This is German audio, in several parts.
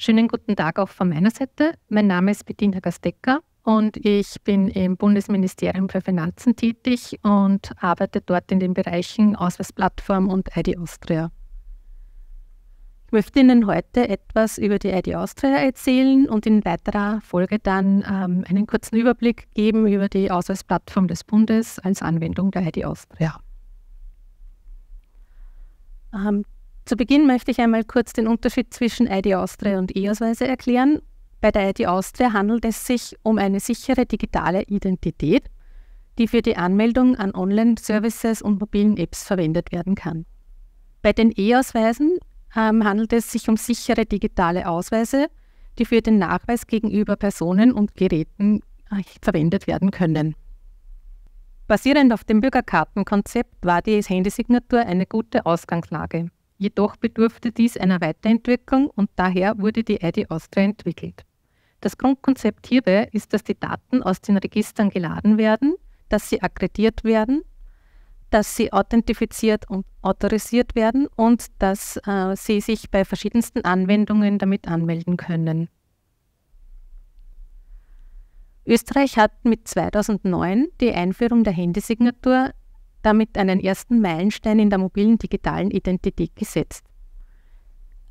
Schönen guten Tag auch von meiner Seite. Mein Name ist Bettina Gastecker und ich bin im Bundesministerium für Finanzen tätig und arbeite dort in den Bereichen Ausweisplattform und ID Austria. Ich möchte Ihnen heute etwas über die ID Austria erzählen und in weiterer Folge dann ähm, einen kurzen Überblick geben über die Ausweisplattform des Bundes als Anwendung der ID Austria. Ähm, zu Beginn möchte ich einmal kurz den Unterschied zwischen ID Austria und E-Ausweise erklären. Bei der ID Austria handelt es sich um eine sichere digitale Identität, die für die Anmeldung an Online-Services und mobilen Apps verwendet werden kann. Bei den E-Ausweisen ähm, handelt es sich um sichere digitale Ausweise, die für den Nachweis gegenüber Personen und Geräten äh, verwendet werden können. Basierend auf dem Bürgerkartenkonzept war die Handysignatur eine gute Ausgangslage. Jedoch bedurfte dies einer Weiterentwicklung und daher wurde die ID Austria entwickelt. Das Grundkonzept hierbei ist, dass die Daten aus den Registern geladen werden, dass sie akkreditiert werden, dass sie authentifiziert und autorisiert werden und dass äh, sie sich bei verschiedensten Anwendungen damit anmelden können. Österreich hat mit 2009 die Einführung der Handysignatur damit einen ersten Meilenstein in der mobilen digitalen Identität gesetzt.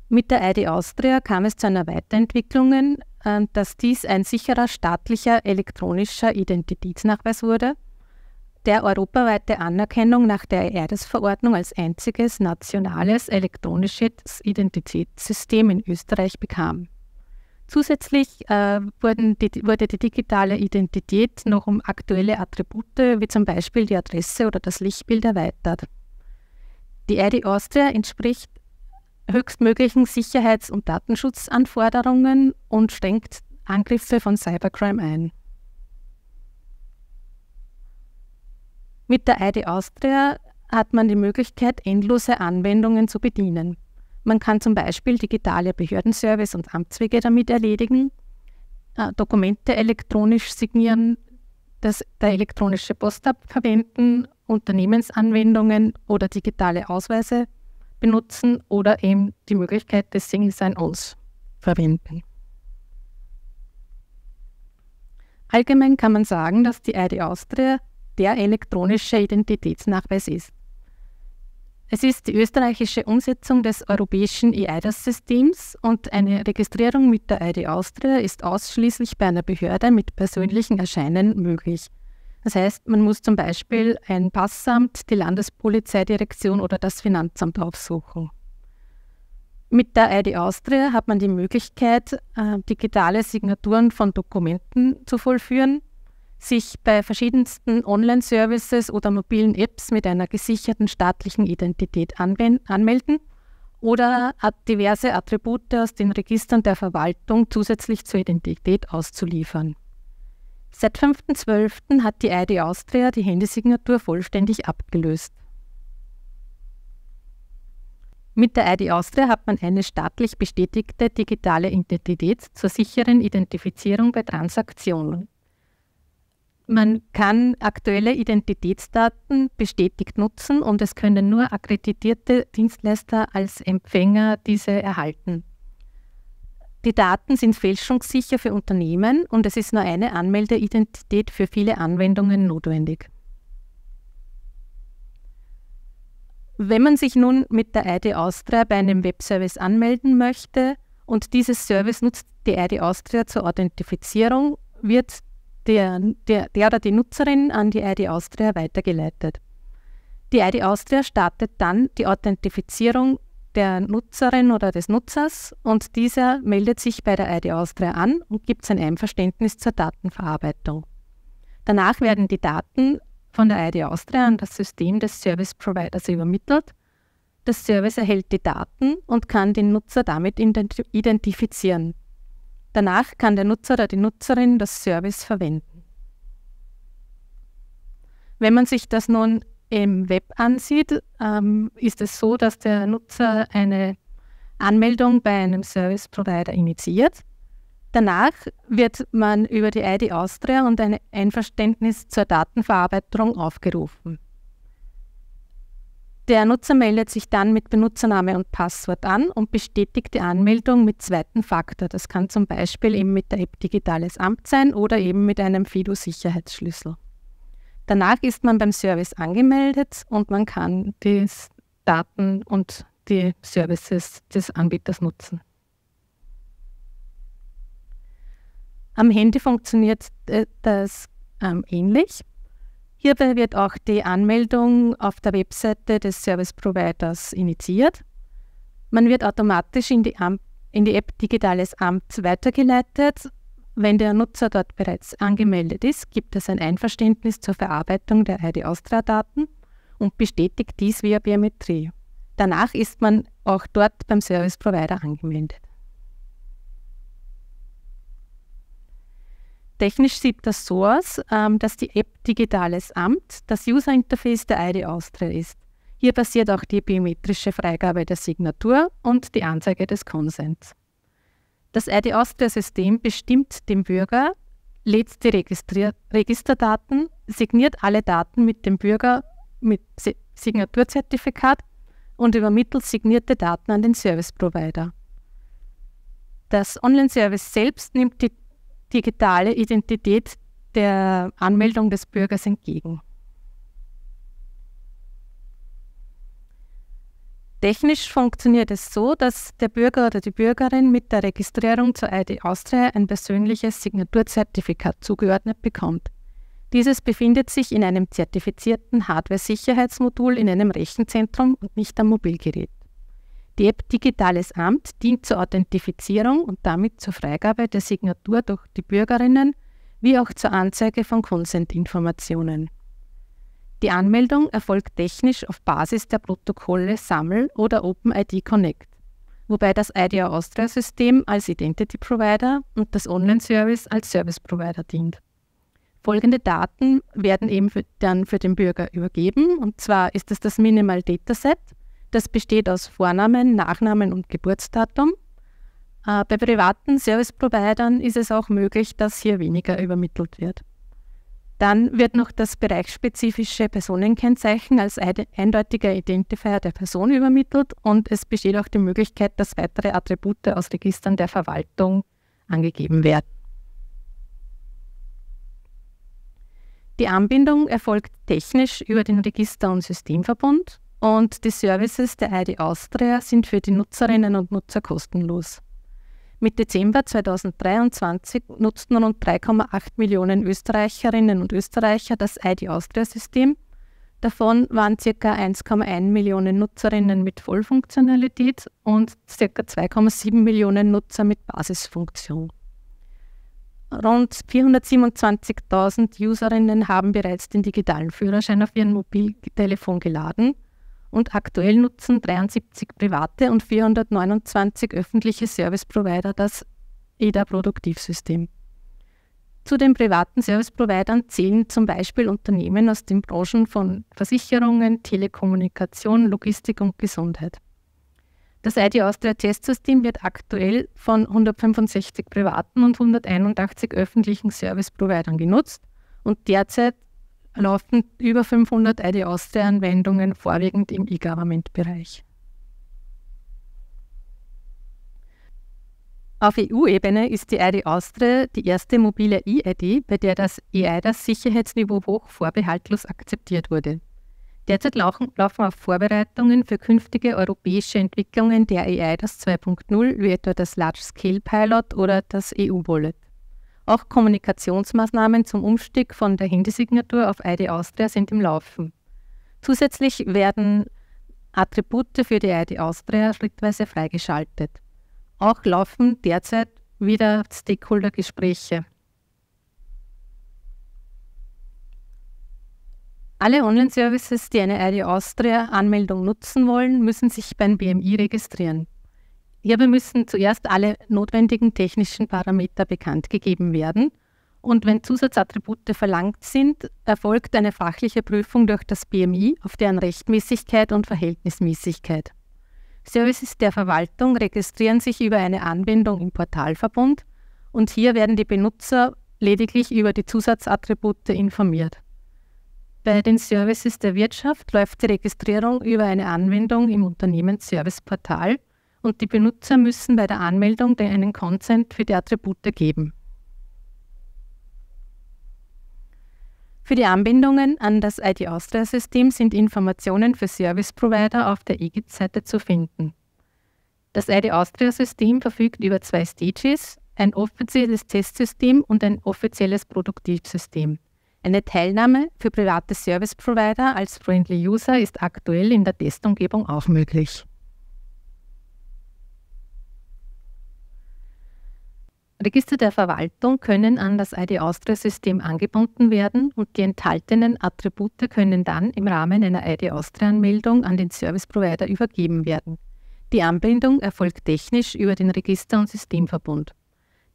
Mit der ID Austria kam es zu einer Weiterentwicklung, äh, dass dies ein sicherer staatlicher elektronischer Identitätsnachweis wurde, der europaweite Anerkennung nach der EIDAS-Verordnung als einziges nationales elektronisches Identitätssystem in Österreich bekam. Zusätzlich äh, die, wurde die digitale Identität noch um aktuelle Attribute wie zum Beispiel die Adresse oder das Lichtbild erweitert. Die ID Austria entspricht höchstmöglichen Sicherheits- und Datenschutzanforderungen und schränkt Angriffe von Cybercrime ein. Mit der ID Austria hat man die Möglichkeit, endlose Anwendungen zu bedienen. Man kann zum Beispiel digitale Behördenservice und Amtswege damit erledigen, äh, Dokumente elektronisch signieren, das, der elektronische Postab verwenden, Unternehmensanwendungen oder digitale Ausweise benutzen oder eben die Möglichkeit des Single Sign-Ons verwenden. Allgemein kann man sagen, dass die ID Austria der elektronische Identitätsnachweis ist. Es ist die österreichische Umsetzung des europäischen EIDAS-Systems und eine Registrierung mit der e ID Austria ist ausschließlich bei einer Behörde mit persönlichen Erscheinen möglich. Das heißt, man muss zum Beispiel ein Passamt, die Landespolizeidirektion oder das Finanzamt aufsuchen. Mit der e ID Austria hat man die Möglichkeit, äh, digitale Signaturen von Dokumenten zu vollführen sich bei verschiedensten Online-Services oder mobilen Apps mit einer gesicherten staatlichen Identität anmelden oder diverse Attribute aus den Registern der Verwaltung zusätzlich zur Identität auszuliefern. Seit 5.12. hat die ID Austria die Handysignatur vollständig abgelöst. Mit der ID Austria hat man eine staatlich bestätigte digitale Identität zur sicheren Identifizierung bei Transaktionen man kann aktuelle Identitätsdaten bestätigt nutzen und es können nur akkreditierte Dienstleister als Empfänger diese erhalten. Die Daten sind fälschungssicher für Unternehmen und es ist nur eine Anmeldeidentität für viele Anwendungen notwendig. Wenn man sich nun mit der ID Austria bei einem Webservice anmelden möchte und dieses Service nutzt die ID Austria zur Authentifizierung, wird der, der, der oder die Nutzerin an die ID Austria weitergeleitet. Die ID Austria startet dann die Authentifizierung der Nutzerin oder des Nutzers und dieser meldet sich bei der ID Austria an und gibt sein Einverständnis zur Datenverarbeitung. Danach werden die Daten von der ID Austria an das System des Service Providers übermittelt. Das Service erhält die Daten und kann den Nutzer damit identifizieren. Danach kann der Nutzer oder die Nutzerin das Service verwenden. Wenn man sich das nun im Web ansieht, ähm, ist es so, dass der Nutzer eine Anmeldung bei einem Service Provider initiiert. Danach wird man über die ID Austria und ein Einverständnis zur Datenverarbeitung aufgerufen. Der Nutzer meldet sich dann mit Benutzername und Passwort an und bestätigt die Anmeldung mit zweiten Faktor. Das kann zum Beispiel eben mit der App Digitales Amt sein oder eben mit einem FIDO-Sicherheitsschlüssel. Danach ist man beim Service angemeldet und man kann die Daten und die Services des Anbieters nutzen. Am Handy funktioniert äh, das ähm, ähnlich. Hierbei wird auch die Anmeldung auf der Webseite des Service Providers initiiert. Man wird automatisch in die, Am in die App Digitales Amt weitergeleitet. Wenn der Nutzer dort bereits angemeldet ist, gibt es ein Einverständnis zur Verarbeitung der ID Austria-Daten und bestätigt dies via Biometrie. Danach ist man auch dort beim Service Provider angemeldet. Technisch sieht das so aus, ähm, dass die App Digitales Amt das User Interface der ID Austria ist. Hier passiert auch die biometrische Freigabe der Signatur und die Anzeige des Konsens. Das ID Austria-System bestimmt dem Bürger, lädt die Registrier Registerdaten, signiert alle Daten mit dem Bürger mit si Signaturzertifikat und übermittelt signierte Daten an den Service Provider. Das Online-Service selbst nimmt die digitale Identität der Anmeldung des Bürgers entgegen. Technisch funktioniert es so, dass der Bürger oder die Bürgerin mit der Registrierung zur ID Austria ein persönliches Signaturzertifikat zugeordnet bekommt. Dieses befindet sich in einem zertifizierten Hardware-Sicherheitsmodul in einem Rechenzentrum und nicht am Mobilgerät. Die App Digitales Amt dient zur Authentifizierung und damit zur Freigabe der Signatur durch die Bürgerinnen wie auch zur Anzeige von Consent-Informationen. Die Anmeldung erfolgt technisch auf Basis der Protokolle Sammel oder OpenID Connect, wobei das IDEA Austria-System als Identity Provider und das Online-Service als Service Provider dient. Folgende Daten werden eben für, dann für den Bürger übergeben, und zwar ist es das Minimal Dataset, das besteht aus Vornamen, Nachnamen und Geburtsdatum. Äh, bei privaten Service-Providern ist es auch möglich, dass hier weniger übermittelt wird. Dann wird noch das bereichsspezifische Personenkennzeichen als eindeutiger Identifier der Person übermittelt und es besteht auch die Möglichkeit, dass weitere Attribute aus Registern der Verwaltung angegeben werden. Die Anbindung erfolgt technisch über den Register- und Systemverbund und die Services der ID Austria sind für die Nutzerinnen und Nutzer kostenlos. Mit Dezember 2023 nutzten rund 3,8 Millionen Österreicherinnen und Österreicher das ID Austria-System. Davon waren ca. 1,1 Millionen Nutzerinnen mit Vollfunktionalität und ca. 2,7 Millionen Nutzer mit Basisfunktion. Rund 427.000 Userinnen haben bereits den digitalen Führerschein auf ihren Mobiltelefon geladen und aktuell nutzen 73 private und 429 öffentliche Service-Provider das EDA-Produktivsystem. Zu den privaten Service-Providern zählen zum Beispiel Unternehmen aus den Branchen von Versicherungen, Telekommunikation, Logistik und Gesundheit. Das ID Austria Testsystem wird aktuell von 165 privaten und 181 öffentlichen Service-Providern genutzt und derzeit laufen über 500 ID Austria-Anwendungen vorwiegend im E-Government-Bereich. Auf EU-Ebene ist die ID Austria die erste mobile E-ID, bei der das EIDAS-Sicherheitsniveau hoch vorbehaltlos akzeptiert wurde. Derzeit laufen, laufen auch Vorbereitungen für künftige europäische Entwicklungen der EIDAS 2.0, wie etwa das Large-Scale-Pilot oder das EU-Wallet. Auch Kommunikationsmaßnahmen zum Umstieg von der Handysignatur auf ID Austria sind im Laufen. Zusätzlich werden Attribute für die ID Austria schrittweise freigeschaltet. Auch laufen derzeit wieder Stakeholder-Gespräche. Alle Online-Services, die eine ID Austria-Anmeldung nutzen wollen, müssen sich beim BMI registrieren. Hierbei müssen zuerst alle notwendigen technischen Parameter bekannt gegeben werden. Und wenn Zusatzattribute verlangt sind, erfolgt eine fachliche Prüfung durch das BMI auf deren Rechtmäßigkeit und Verhältnismäßigkeit. Services der Verwaltung registrieren sich über eine Anbindung im Portalverbund und hier werden die Benutzer lediglich über die Zusatzattribute informiert. Bei den Services der Wirtschaft läuft die Registrierung über eine Anwendung im Unternehmensserviceportal und die Benutzer müssen bei der Anmeldung einen Consent für die Attribute geben. Für die Anbindungen an das ID Austria-System sind Informationen für Service Provider auf der EGIT-Seite zu finden. Das ID Austria-System verfügt über zwei Stages, ein offizielles Testsystem und ein offizielles Produktivsystem. Eine Teilnahme für private Service Provider als Friendly User ist aktuell in der Testumgebung auch möglich. Register der Verwaltung können an das ID Austria-System angebunden werden und die enthaltenen Attribute können dann im Rahmen einer ID Austria-Anmeldung an den Service-Provider übergeben werden. Die Anbindung erfolgt technisch über den Register- und Systemverbund.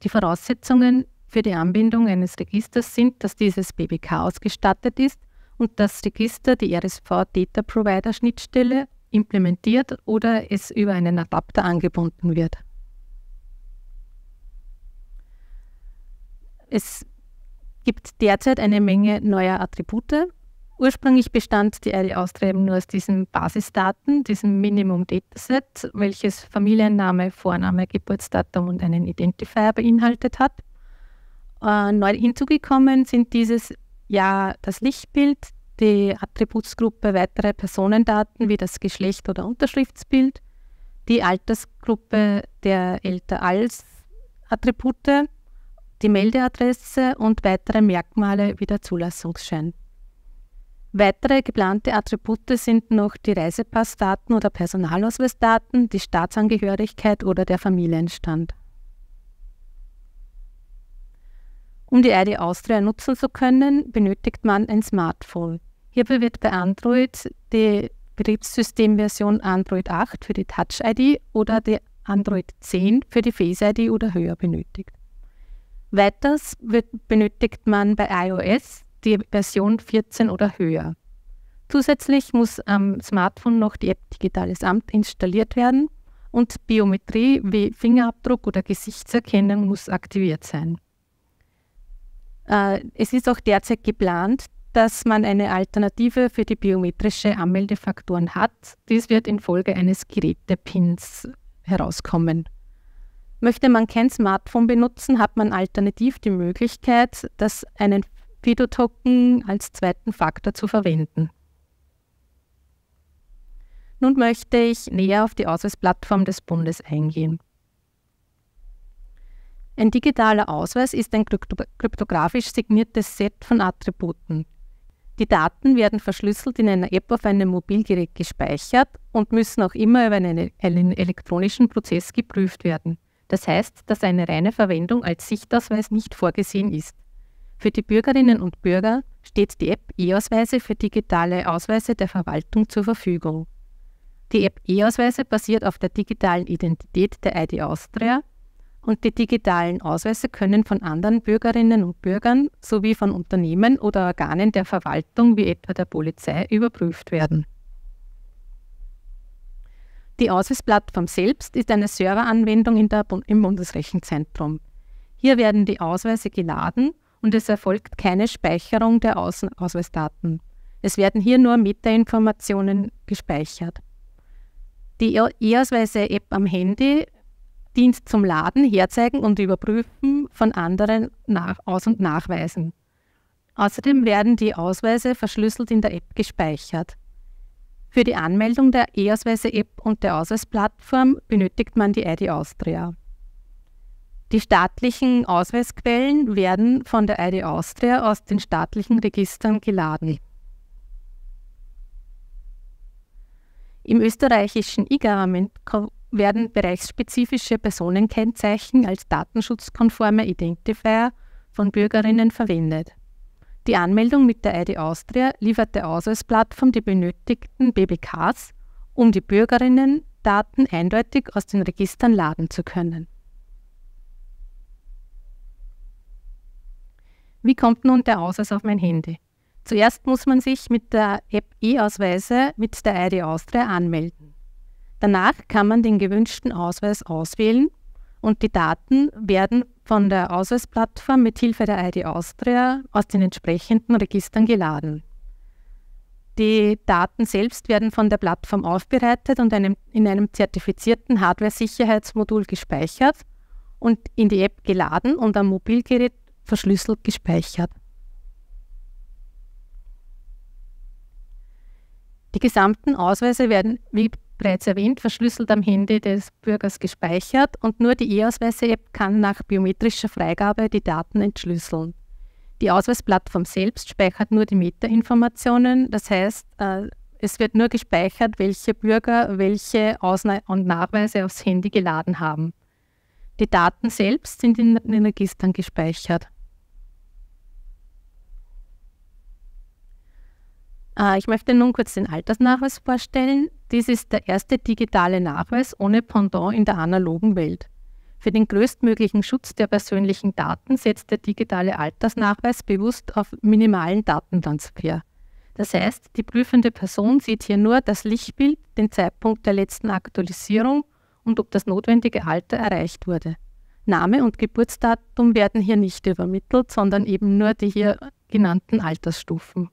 Die Voraussetzungen für die Anbindung eines Registers sind, dass dieses BBK ausgestattet ist und das Register die RSV Data Provider Schnittstelle implementiert oder es über einen Adapter angebunden wird. Es gibt derzeit eine Menge neuer Attribute. Ursprünglich bestand die Erde Austreiben nur aus diesen Basisdaten, diesem Minimum Dataset, welches Familienname, Vorname, Geburtsdatum und einen Identifier beinhaltet hat. Äh, neu hinzugekommen sind dieses Jahr das Lichtbild, die Attributsgruppe weitere Personendaten wie das Geschlecht oder Unterschriftsbild, die Altersgruppe der älter als Attribute die Meldeadresse und weitere Merkmale wie der Zulassungsschein. Weitere geplante Attribute sind noch die Reisepassdaten oder Personalausweisdaten, die Staatsangehörigkeit oder der Familienstand. Um die ID Austria nutzen zu können, benötigt man ein Smartphone. Hierbei wird bei Android die Betriebssystemversion Android 8 für die Touch-ID oder die Android 10 für die Face-ID oder höher benötigt. Weiters wird, benötigt man bei iOS die Version 14 oder höher. Zusätzlich muss am Smartphone noch die App Digitales Amt installiert werden und Biometrie wie Fingerabdruck oder Gesichtserkennung muss aktiviert sein. Äh, es ist auch derzeit geplant, dass man eine Alternative für die biometrische Anmeldefaktoren hat. Dies wird infolge eines Gerätepins herauskommen. Möchte man kein Smartphone benutzen, hat man alternativ die Möglichkeit, das einen Fido-Token als zweiten Faktor zu verwenden. Nun möchte ich näher auf die Ausweisplattform des Bundes eingehen. Ein digitaler Ausweis ist ein kryptografisch signiertes Set von Attributen. Die Daten werden verschlüsselt in einer App auf einem Mobilgerät gespeichert und müssen auch immer über einen elektronischen Prozess geprüft werden. Das heißt, dass eine reine Verwendung als Sichtausweis nicht vorgesehen ist. Für die Bürgerinnen und Bürger steht die App E-Ausweise für digitale Ausweise der Verwaltung zur Verfügung. Die App E-Ausweise basiert auf der digitalen Identität der ID Austria und die digitalen Ausweise können von anderen Bürgerinnen und Bürgern sowie von Unternehmen oder Organen der Verwaltung wie etwa der Polizei überprüft werden. Die Ausweisplattform selbst ist eine Serveranwendung in der, im Bundesrechenzentrum. Hier werden die Ausweise geladen und es erfolgt keine Speicherung der Aus Ausweisdaten. Es werden hier nur Metainformationen gespeichert. Die e-, E-Ausweise-App am Handy dient zum Laden, Herzeigen und Überprüfen von anderen Nach Aus- und Nachweisen. Außerdem werden die Ausweise verschlüsselt in der App gespeichert. Für die Anmeldung der E-Ausweise-App und der Ausweisplattform benötigt man die ID Austria. Die staatlichen Ausweisquellen werden von der ID Austria aus den staatlichen Registern geladen. Im österreichischen E-Government werden bereichsspezifische Personenkennzeichen als datenschutzkonforme Identifier von Bürgerinnen verwendet. Die Anmeldung mit der ID Austria liefert der Ausweisplattform die benötigten BBKs, um die Bürgerinnen Daten eindeutig aus den Registern laden zu können. Wie kommt nun der Ausweis auf mein Handy? Zuerst muss man sich mit der App E-Ausweise mit der ID Austria anmelden. Danach kann man den gewünschten Ausweis auswählen und die Daten werden von der Ausweisplattform mit Hilfe der ID Austria aus den entsprechenden Registern geladen. Die Daten selbst werden von der Plattform aufbereitet und einem, in einem zertifizierten Hardware-Sicherheitsmodul gespeichert und in die App geladen und am Mobilgerät verschlüsselt gespeichert. Die gesamten Ausweise werden, wie bereits erwähnt, verschlüsselt am Handy des Bürgers gespeichert und nur die E-Ausweise-App kann nach biometrischer Freigabe die Daten entschlüsseln. Die Ausweisplattform selbst speichert nur die Metainformationen, das heißt, äh, es wird nur gespeichert, welche Bürger welche Ausna und Nachweise aufs Handy geladen haben. Die Daten selbst sind in den Registern gespeichert. Äh, ich möchte nun kurz den Altersnachweis vorstellen. Dies ist der erste digitale Nachweis ohne Pendant in der analogen Welt. Für den größtmöglichen Schutz der persönlichen Daten setzt der digitale Altersnachweis bewusst auf minimalen Datentransfer. Das heißt, die prüfende Person sieht hier nur das Lichtbild, den Zeitpunkt der letzten Aktualisierung und ob das notwendige Alter erreicht wurde. Name und Geburtsdatum werden hier nicht übermittelt, sondern eben nur die hier genannten Altersstufen.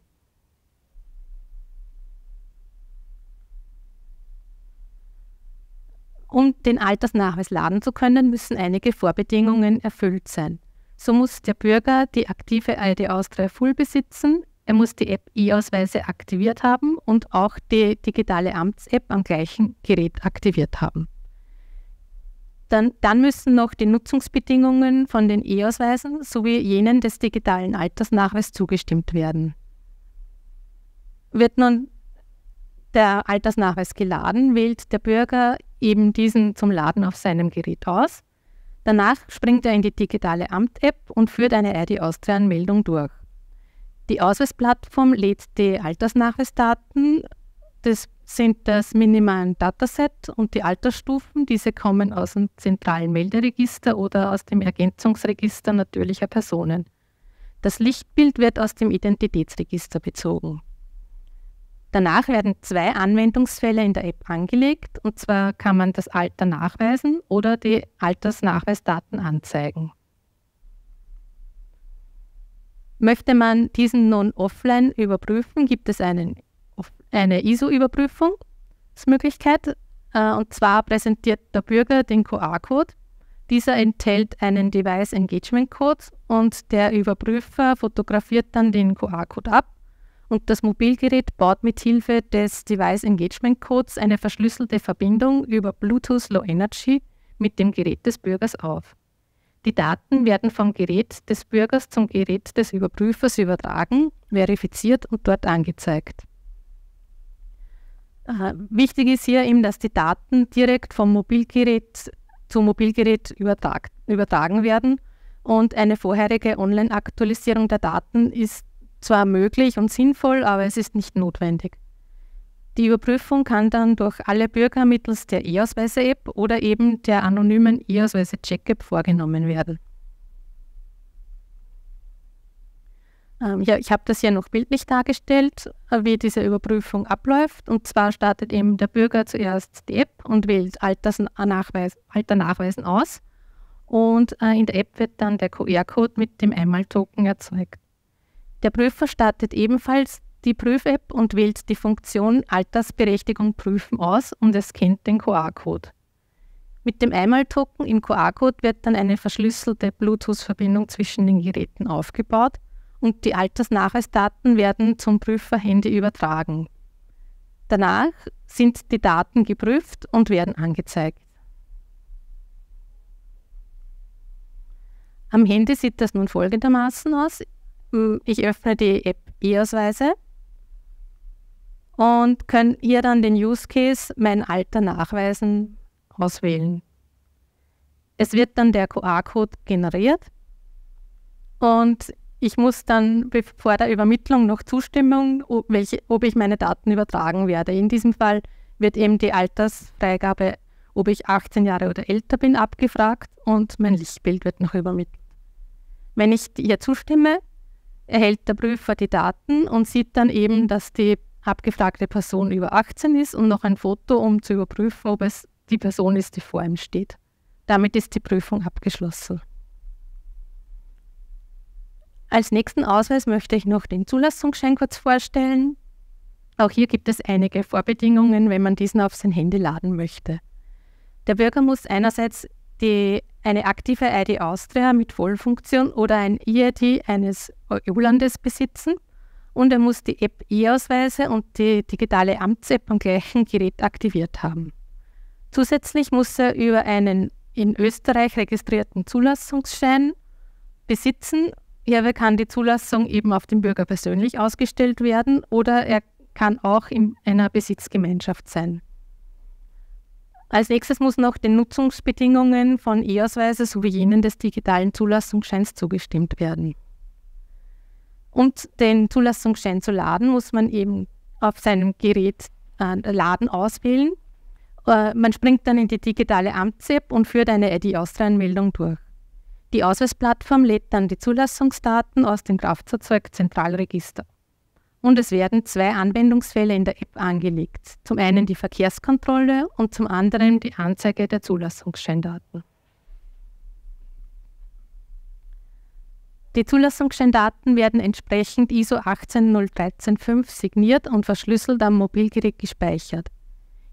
Um den Altersnachweis laden zu können, müssen einige Vorbedingungen erfüllt sein. So muss der Bürger die aktive ID Austria Full besitzen, er muss die App E-Ausweise aktiviert haben und auch die digitale Amts-App am gleichen Gerät aktiviert haben. Dann, dann, müssen noch die Nutzungsbedingungen von den E-Ausweisen sowie jenen des digitalen Altersnachweises zugestimmt werden. Wird nun der Altersnachweis geladen, wählt der Bürger eben diesen zum Laden auf seinem Gerät aus. Danach springt er in die digitale Amt-App und führt eine ID Austria-Anmeldung durch. Die Ausweisplattform lädt die Altersnachweisdaten. Das sind das minimalen Dataset und die Altersstufen. Diese kommen aus dem zentralen Melderegister oder aus dem Ergänzungsregister natürlicher Personen. Das Lichtbild wird aus dem Identitätsregister bezogen. Danach werden zwei Anwendungsfälle in der App angelegt, und zwar kann man das Alter nachweisen oder die Altersnachweisdaten anzeigen. Möchte man diesen nun offline überprüfen, gibt es einen, eine ISO-Überprüfungsmöglichkeit. Äh, und zwar präsentiert der Bürger den QR-Code. Dieser enthält einen Device Engagement Code und der Überprüfer fotografiert dann den QR-Code ab und das Mobilgerät baut mit Hilfe des Device Engagement Codes eine verschlüsselte Verbindung über Bluetooth Low Energy mit dem Gerät des Bürgers auf. Die Daten werden vom Gerät des Bürgers zum Gerät des Überprüfers übertragen, verifiziert und dort angezeigt. Wichtig ist hier eben, dass die Daten direkt vom Mobilgerät zu Mobilgerät übertrag übertragen werden und eine vorherige Online-Aktualisierung der Daten ist zwar möglich und sinnvoll, aber es ist nicht notwendig. Die Überprüfung kann dann durch alle Bürger mittels der E-Ausweise-App oder eben der anonymen E-Ausweise-Check-App vorgenommen werden. Ähm, ja, ich habe das hier noch bildlich dargestellt, äh, wie diese Überprüfung abläuft. Und zwar startet eben der Bürger zuerst die App und wählt Altersnachweis, Alter aus. Und äh, in der App wird dann der QR-Code mit dem Einmaltoken erzeugt. Der Prüfer startet ebenfalls die Prüf-App und wählt die Funktion Altersberechtigung prüfen aus und es kennt den QR-Code. Mit dem Einmal-Token im QR-Code wird dann eine verschlüsselte Bluetooth-Verbindung zwischen den Geräten aufgebaut und die Altersnachweisdaten werden zum Prüferhandy übertragen. Danach sind die Daten geprüft und werden angezeigt. Am Handy sieht das nun folgendermaßen aus. Hm, ich öffne die App E-Ausweise und kann hier dann den Use Case mein Alter nachweisen auswählen. Es wird dann der QR-Code generiert und ich muss dann vor der Übermittlung noch Zustimmung, ob, welche, ob ich meine Daten übertragen werde. In diesem Fall wird eben die Altersfreigabe, ob ich 18 Jahre oder älter bin, abgefragt und mein Lichtbild wird noch übermittelt. Wenn ich hier zustimme, erhält der Prüfer die Daten und sieht dann eben, mhm. dass die abgefragte Person über 18 ist und noch ein Foto, um zu überprüfen, ob es die Person ist, die vor ihm steht. Damit ist die Prüfung abgeschlossen. Als nächsten Ausweis möchte ich noch den Zulassungsschein kurz vorstellen. Auch hier gibt es einige Vorbedingungen, wenn man diesen auf sein Handy laden möchte. Der Bürger muss einerseits die eine aktive ID Austria mit Vollfunktion oder ein EID eines EU-Landes besitzen und er muss die App E-Ausweise und die digitale Amts-App am gleichen Gerät aktiviert haben. Zusätzlich muss er über einen in Österreich registrierten Zulassungsschein besitzen. Hierbei kann die Zulassung eben auf den Bürger persönlich ausgestellt werden oder er kann auch in einer Besitzgemeinschaft sein. Als nächstes muss noch den Nutzungsbedingungen von E-Ausweise sowie jenen des digitalen Zulassungsscheins zugestimmt werden. Um den Zulassungsschein zu laden, muss man eben auf seinem Gerät äh, Laden auswählen. Äh, man springt dann in die digitale Amts-App und führt eine ID-Austria-Anmeldung durch. Die Ausweisplattform lädt dann die Zulassungsdaten aus dem Kraftfahrzeugzentralregister. zentralregister und es werden zwei Anwendungsfälle in der App angelegt. Zum einen die Verkehrskontrolle und zum anderen die Anzeige der Zulassungsscheindaten. Die Zulassungsscheindaten werden entsprechend ISO 18013.5 signiert und verschlüsselt am Mobilgerät gespeichert.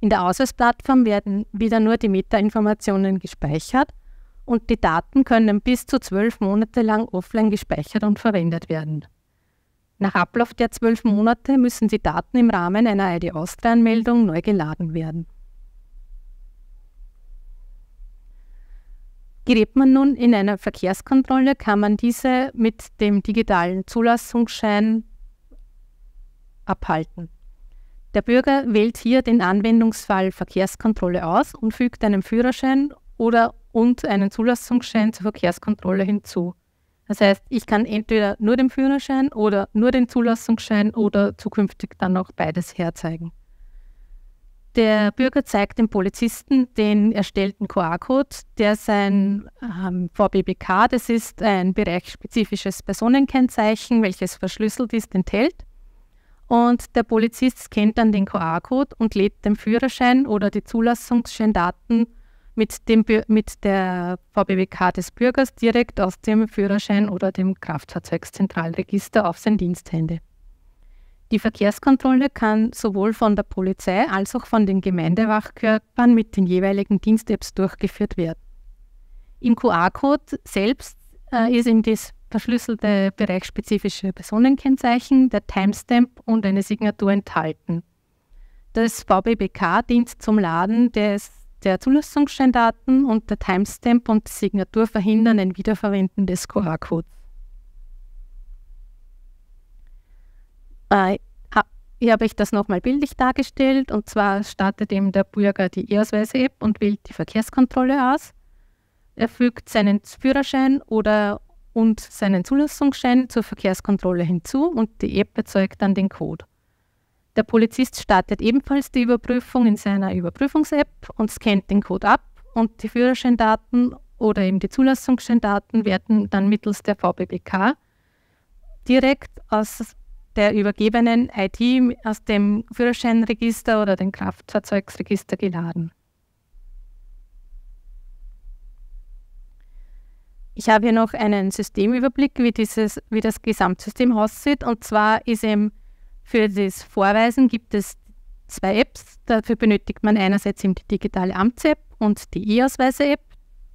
In der Ausweisplattform werden wieder nur die Metainformationen gespeichert und die Daten können bis zu zwölf Monate lang offline gespeichert und verwendet werden. Nach Ablauf der zwölf Monate müssen die Daten im Rahmen einer ID Austria-Anmeldung neu geladen werden. Gerät man nun in einer Verkehrskontrolle, kann man diese mit dem digitalen Zulassungsschein abhalten. Der Bürger wählt hier den Anwendungsfall Verkehrskontrolle aus und fügt einen Führerschein oder und einen Zulassungsschein zur Verkehrskontrolle hinzu. Das heißt, ich kann entweder nur den Führerschein oder nur den Zulassungsschein oder zukünftig dann auch beides herzeigen. Der Bürger zeigt dem Polizisten den erstellten QR-Code, der sein ähm, VBBK, das ist ein bereichsspezifisches Personenkennzeichen, welches verschlüsselt ist, enthält. Und der Polizist scannt dann den QR-Code und lädt den Führerschein oder die Zulassungsscheindaten mit, dem, mit der VBWK des Bürgers direkt aus dem Führerschein oder dem Kraftfahrzeugzentralregister auf sein Diensthände. Die Verkehrskontrolle kann sowohl von der Polizei als auch von den Gemeindewachkörpern mit den jeweiligen Dienst-Apps durchgeführt werden. Im QR-Code selbst äh, ist eben das verschlüsselte bereichsspezifische Personenkennzeichen, der Timestamp und eine Signatur enthalten. Das VBBK dient zum Laden des der Zulassungsscheindaten und der Timestamp und die Signatur verhindern ein Wiederverwenden des QR-Codes. Äh, hier habe ich das nochmal bildlich dargestellt und zwar startet eben der Bürger die E-Ausweise-App und wählt die Verkehrskontrolle aus. Er fügt seinen Führerschein oder und seinen Zulassungsschein zur Verkehrskontrolle hinzu und die App erzeugt dann den Code. Der Polizist startet ebenfalls die Überprüfung in seiner Überprüfungs-App und scannt den Code ab und die Führerscheindaten oder eben die Zulassungsscheindaten werden dann mittels der VBBK direkt aus der übergebenen IT aus dem Führerscheinregister oder dem Kraftfahrzeugsregister geladen. Ich habe hier noch einen Systemüberblick, wie, dieses, wie das Gesamtsystem aussieht. Und zwar ist eben für das Vorweisen gibt es zwei Apps. Dafür benötigt man einerseits eben die digitale Amts-App und die E-Ausweise-App,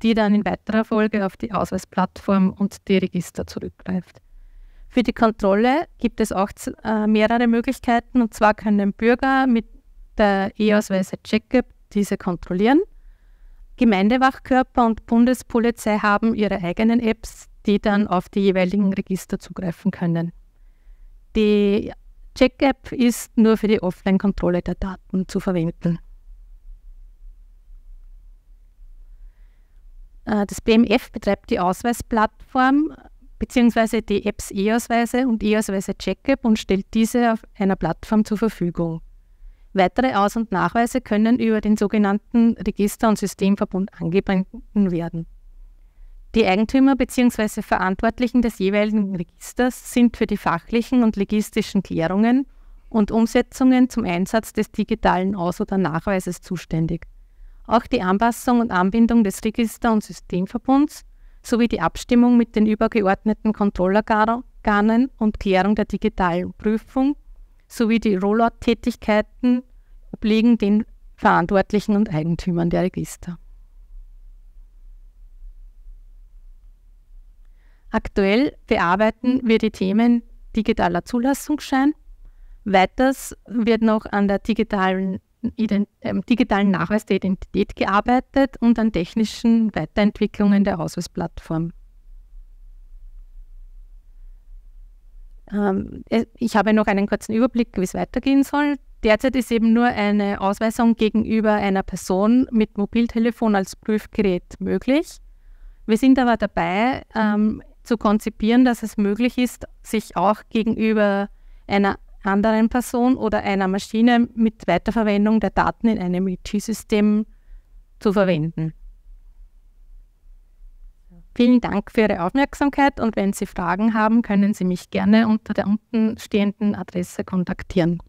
die dann in weiterer Folge auf die Ausweisplattform und die Register zurückgreift. Für die Kontrolle gibt es auch äh, mehrere Möglichkeiten. Und zwar können Bürger mit der E-Ausweise check app diese kontrollieren. Gemeindewachkörper und Bundespolizei haben ihre eigenen Apps, die dann auf die jeweiligen Register zugreifen können. Die CheckApp ist nur für die Offline-Kontrolle der Daten zu verwenden. Äh, das BMF betreibt die Ausweisplattform bzw. die Apps E-Ausweise und E-Ausweise CheckApp und stellt diese auf einer Plattform zur Verfügung. Weitere Aus- und Nachweise können über den sogenannten Register- und Systemverbund angebunden werden. Die Eigentümer bzw. Verantwortlichen des jeweiligen Registers sind für die fachlichen und logistischen Klärungen und Umsetzungen zum Einsatz des digitalen Aus- oder Nachweises zuständig. Auch die Anpassung und Anbindung des Register- und Systemverbunds sowie die Abstimmung mit den übergeordneten Kontrollorganen und Klärung der digitalen Prüfung sowie die Rollout-Tätigkeiten obliegen den Verantwortlichen und Eigentümern der Register. Aktuell bearbeiten wir die Themen digitaler Zulassungsschein. Weiters wird noch an der digitalen, Ident äh, digitalen Nachweis der Identität gearbeitet und an technischen Weiterentwicklungen der Ausweisplattform. Ähm, äh, ich habe noch einen kurzen Überblick, wie es weitergehen soll. Derzeit ist eben nur eine Ausweisung gegenüber einer Person mit Mobiltelefon als Prüfgerät möglich. Wir sind aber dabei, ähm, zu konzipieren, dass es möglich ist, sich auch gegenüber einer anderen Person oder einer Maschine mit Weiterverwendung der Daten in einem IT-System zu verwenden. Vielen Dank für Ihre Aufmerksamkeit und wenn Sie Fragen haben, können Sie mich gerne unter der untenstehenden Adresse kontaktieren.